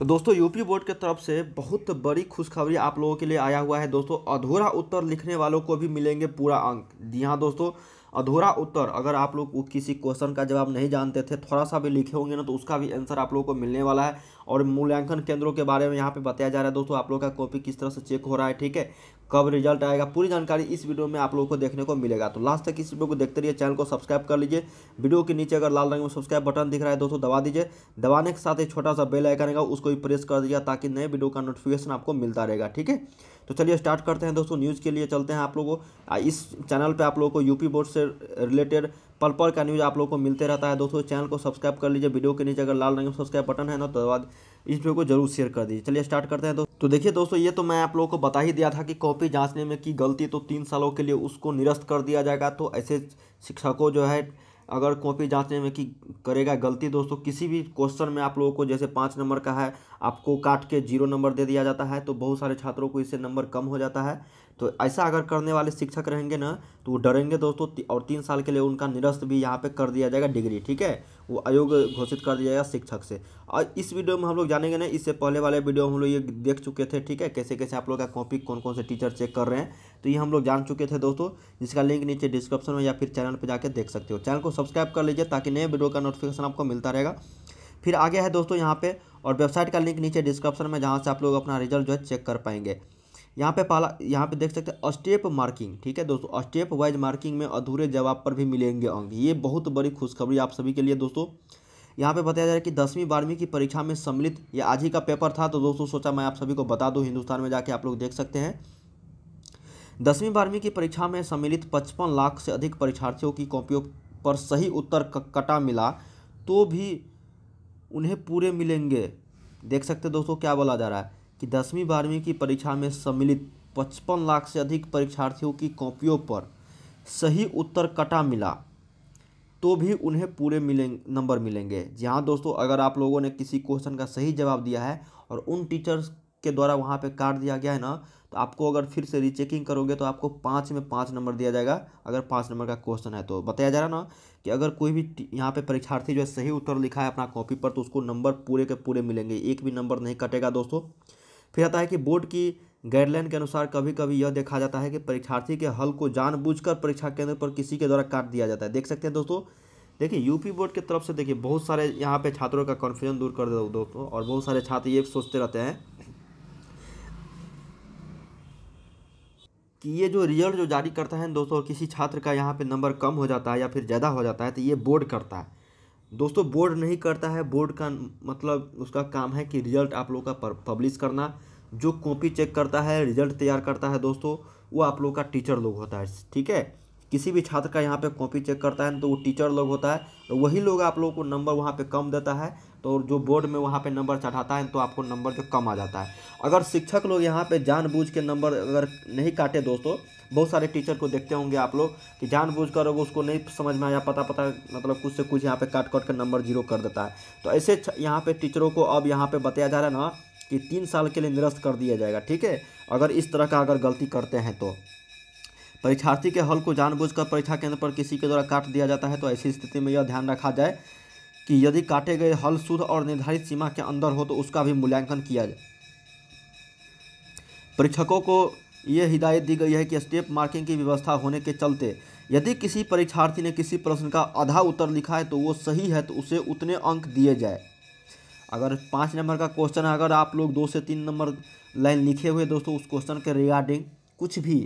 तो दोस्तों UP board के तरफ से बहुत बड़ी खुशखबरी आप लोगों के लिए आया हुआ है दोस्तों अधूरा उत्तर लिखने वालों को भी मिलेंगे पूरा अंक जी हाँ दोस्तों अधूरा उत्तर अगर आप लोग किसी क्वेश्चन का जवाब नहीं जानते थे थोड़ा सा भी लिखे होंगे ना तो उसका भी आंसर आप लोगों को मिलने वाला है और मूल्यांकन केंद्रों के बारे में यहाँ पे बताया जा रहा है दोस्तों आप लोग का कॉपी किस तरह से चेक हो रहा है ठीक है कब रिजल्ट आएगा पूरी जानकारी इस वीडियो में आप लोगों को देखने को मिलेगा तो लास्ट तक इस वीडियो को देखते रहिए चैनल को सब्सक्राइब कर लीजिए वीडियो के नीचे अगर लाल रंग में सब्सक्राइब बटन दिख रहा है दोस्तों दबा दीजिए दबाने के साथ एक छोटा सा बेल आइकन है उसको भी प्रेस कर दिया ताकि नए वीडियो का नोटिफिकेशन आपको मिलता रहेगा ठीक है तो चलिए स्टार्ट करते हैं दोस्तों न्यूज़ के लिए चलते हैं आप लोगों को इस चैनल पे आप लोगों को यूपी बोर्ड से रिलेटेड पल पल का न्यूज़ आप लोगों को मिलते रहता है दोस्तों चैनल को सब्सक्राइब कर लीजिए वीडियो के नीचे अगर लाल रंग में सब्सक्राइब बटन है ना तो बाद इस वीडियो को जरूर शेयर कर दीजिए चलिए स्टार्ट करते हैं दोस्तों तो देखिए दोस्तों ये तो मैं आप लोगों को बता ही दिया था कि कॉपी जाँचने में की गलती तो तीन सालों के लिए उसको निरस्त कर दिया जाएगा तो ऐसे शिक्षकों जो है अगर कॉपी जांचने में कि करेगा गलती दोस्तों किसी भी क्वेश्चन में आप लोगों को जैसे पाँच नंबर का है आपको काट के जीरो नंबर दे दिया जाता है तो बहुत सारे छात्रों को इससे नंबर कम हो जाता है तो ऐसा अगर करने वाले शिक्षक रहेंगे ना तो वो डरेंगे दोस्तों और तीन साल के लिए उनका निरस्त भी यहाँ पे कर दिया जाएगा डिग्री ठीक है वो अयोग्य घोषित कर दिया जाएगा शिक्षक से और इस वीडियो में हम लोग जानेंगे ना इससे पहले वाले वीडियो हम लोग ये देख चुके थे ठीक है कैसे कैसे आप लोग का कॉपी कौन कौन से टीचर चेक कर रहे हैं तो ये हम लोग जान चुके थे दोस्तों जिसका लिंक नीचे डिस्क्रिप्शन में या फिर चैनल पर जाकर देख सकते हो चैनल को सब्सक्राइब कर लीजिए ताकि नए वीडियो का नोटिफिकेशन आपको मिलता रहेगा फिर आगे है दोस्तों यहाँ पे और वेबसाइट का लिंक नीचे डिस्क्रिप्शन में जहाँ से आप लोग अपना रिजल्ट जो है चेक कर पाएंगे यहाँ पे पहला यहाँ पे देख सकते हैं स्टेप मार्किंग ठीक है दोस्तों स्टेप वाइज मार्किंग में अधूरे जवाब पर भी मिलेंगे अंक ये बहुत बड़ी खुशखबरी आप सभी के लिए दोस्तों यहाँ पे बताया जा रहा है कि दसवीं बारहवीं की परीक्षा में सम्मिलित या आज ही का पेपर था तो दोस्तों सोचा मैं आप सभी को बता दूँ हिंदुस्तान में जाके आप लोग देख सकते हैं दसवीं बारहवीं की परीक्षा में सम्मिलित पचपन लाख से अधिक परीक्षार्थियों की कॉपियों पर सही उत्तर कटा मिला तो भी उन्हें पूरे मिलेंगे देख सकते दोस्तों क्या बोला जा रहा है कि दसवीं बारहवीं की परीक्षा में सम्मिलित पचपन लाख से अधिक परीक्षार्थियों की कॉपियों पर सही उत्तर कटा मिला तो भी उन्हें पूरे मिलें नंबर मिलेंगे जी हाँ दोस्तों अगर आप लोगों ने किसी क्वेश्चन का सही जवाब दिया है और उन टीचर्स के द्वारा वहाँ पे कार्ड दिया गया है ना तो आपको अगर फिर से रीचेकिंग करोगे तो आपको पाँच में पाँच नंबर दिया जाएगा अगर पाँच नंबर का क्वेश्चन है तो बताया जा रहा ना कि अगर कोई भी यहाँ पे परीक्षार्थी जो है सही उत्तर लिखा है अपना कॉपी पर तो उसको नंबर पूरे के पूरे मिलेंगे एक भी नंबर नहीं कटेगा दोस्तों फिर आता है कि बोर्ड की गाइडलाइन के अनुसार कभी कभी यह देखा जाता है कि परीक्षार्थी के हल को जानबूझ परीक्षा केंद्र पर किसी के द्वारा काट दिया जाता है देख सकते हैं दोस्तों देखिए यूपी बोर्ड की तरफ से देखिए बहुत सारे यहाँ पे छात्रों का कन्फ्यूजन दूर कर दो दोस्तों और बहुत सारे छात्र ये सोचते रहते हैं कि ये जो रिजल्ट जो जारी करता है दोस्तों किसी छात्र का यहाँ पे नंबर कम हो जाता है या फिर ज़्यादा हो जाता है तो ये बोर्ड करता है दोस्तों बोर्ड नहीं करता है बोर्ड का मतलब उसका काम है कि रिजल्ट आप लोग का पब्लिश करना जो कॉपी चेक करता है रिजल्ट तैयार करता है दोस्तों वो आप लोग का टीचर लोग होता है ठीक है किसी भी छात्र का यहाँ पे कॉपी चेक करता है तो वो टीचर लोग होता है वही लोग आप लोगों को नंबर वहाँ पे कम देता है तो जो बोर्ड में वहाँ पे नंबर चढ़ाता है तो आपको नंबर जो कम आ जाता है अगर शिक्षक लोग यहाँ पे जानबूझ के नंबर अगर नहीं काटे दोस्तों बहुत सारे टीचर को देखते होंगे आप लोग कि जानबूझ कर अगर उसको नहीं समझ में आया पता पता मतलब कुछ से कुछ यहाँ पर काट काट कर नंबर जीरो कर देता है तो ऐसे यहाँ पर टीचरों को अब यहाँ पर बताया जा रहा है ना कि तीन साल के लिए निरस्त कर दिया जाएगा ठीक है अगर इस तरह का अगर गलती करते हैं तो परीक्षार्थी के हॉल को जानबूझकर परीक्षा केंद्र पर किसी के द्वारा काट दिया जाता है तो ऐसी स्थिति में यह ध्यान रखा जाए कि यदि काटे गए हल शुद्ध और निर्धारित सीमा के अंदर हो तो उसका भी मूल्यांकन किया जाए परीक्षकों को ये हिदायत दी गई है कि स्टेप मार्किंग की व्यवस्था होने के चलते यदि किसी परीक्षार्थी ने किसी प्रश्न का आधा उत्तर लिखा है तो वो सही है तो उसे उतने अंक दिए जाए अगर पाँच नंबर का क्वेश्चन अगर आप लोग दो से तीन नंबर लाइन लिखे हुए दोस्तों उस क्वेश्चन के रिगार्डिंग कुछ भी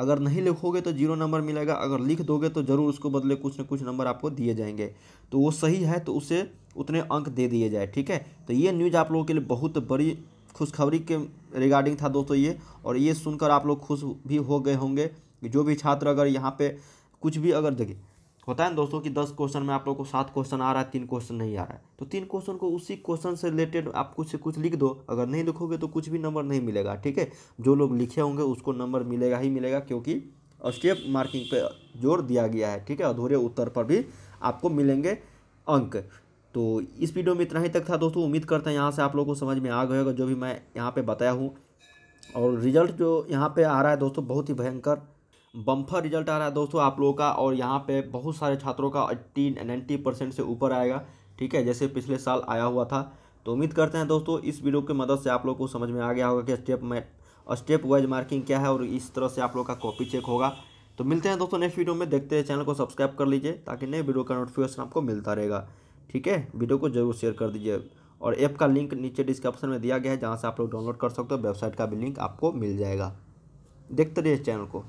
अगर नहीं लिखोगे तो जीरो नंबर मिलेगा अगर लिख दोगे तो ज़रूर उसको बदले कुछ ना कुछ नंबर आपको दिए जाएंगे तो वो सही है तो उसे उतने अंक दे दिए जाए ठीक है तो ये न्यूज़ आप लोगों के लिए बहुत बड़ी खुशखबरी के रिगार्डिंग था दोस्तों ये और ये सुनकर आप लोग खुश भी हो गए होंगे जो भी छात्र अगर यहाँ पे कुछ भी अगर देखिए होता है ना दोस्तों कि दस क्वेश्चन में आप लोग को सात क्वेश्चन आ रहा है तीन क्वेश्चन नहीं आ रहा है तो तीन क्वेश्चन को उसी क्वेश्चन से रिलेटेड आप कुछ से कुछ लिख दो अगर नहीं लिखोगे तो कुछ भी नंबर नहीं मिलेगा ठीक है जो लोग लिखे होंगे उसको नंबर मिलेगा ही मिलेगा क्योंकि स्टेप मार्किंग पे जोर दिया गया है ठीक है अधूरे उत्तर पर भी आपको मिलेंगे अंक तो इस वीडियो में इतना ही तक था दोस्तों उम्मीद करते हैं यहाँ से आप लोगों को समझ में आ गया होगा जो भी मैं यहाँ पर बताया हूँ और रिजल्ट जो यहाँ पर आ रहा है दोस्तों बहुत ही भयंकर बम्फर रिजल्ट आ रहा है दोस्तों आप लोगों का और यहाँ पे बहुत सारे छात्रों का एट्टी नाइन्टी परसेंट से ऊपर आएगा ठीक है जैसे पिछले साल आया हुआ था तो उम्मीद करते हैं दोस्तों इस वीडियो की मदद से आप लोग को समझ में आ गया होगा कि स्टेप में स्टेप वाइज मार्किंग क्या है और इस तरह से आप लोग का कॉपी चेक होगा तो मिलते हैं दोस्तों नेक्स्ट वीडियो में देखते हैं चैनल को सब्सक्राइब कर लीजिए ताकि नए वीडियो का नोटिफिकेशन आपको मिलता रहेगा ठीक है वीडियो को जरूर शेयर कर दीजिए और ऐप का लिंक नीचे डिस्क्रिप्शन में दिया गया है जहाँ से आप लोग डाउनलोड कर सकते हो वेबसाइट का भी लिंक आपको मिल जाएगा देखते रहिए इस चैनल को